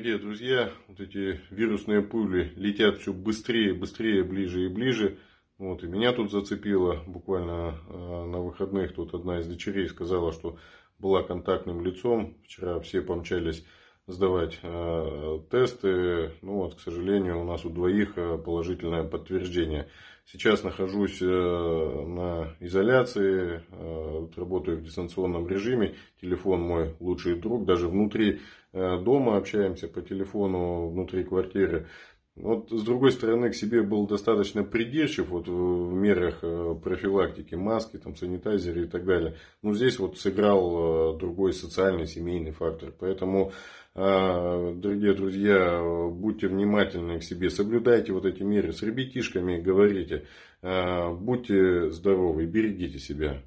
дорогие друзья, вот эти вирусные пули летят все быстрее, быстрее, ближе и ближе. Вот, и меня тут зацепило, буквально а, на выходных тут одна из дочерей сказала, что была контактным лицом, вчера все помчались сдавать э, тесты. Ну вот, к сожалению, у нас у двоих э, положительное подтверждение. Сейчас нахожусь э, на изоляции, работаю в дистанционном режиме. Телефон мой лучший друг, даже внутри дома общаемся по телефону, внутри квартиры. Вот, с другой стороны, к себе был достаточно придирчив вот, в мерах э, профилактики, маски, там, санитайзеры и так далее. Но здесь вот сыграл э, другой социальный, семейный фактор. Поэтому, э, дорогие друзья, будьте внимательны к себе, соблюдайте вот эти меры, с ребятишками говорите, будьте здоровы, берегите себя.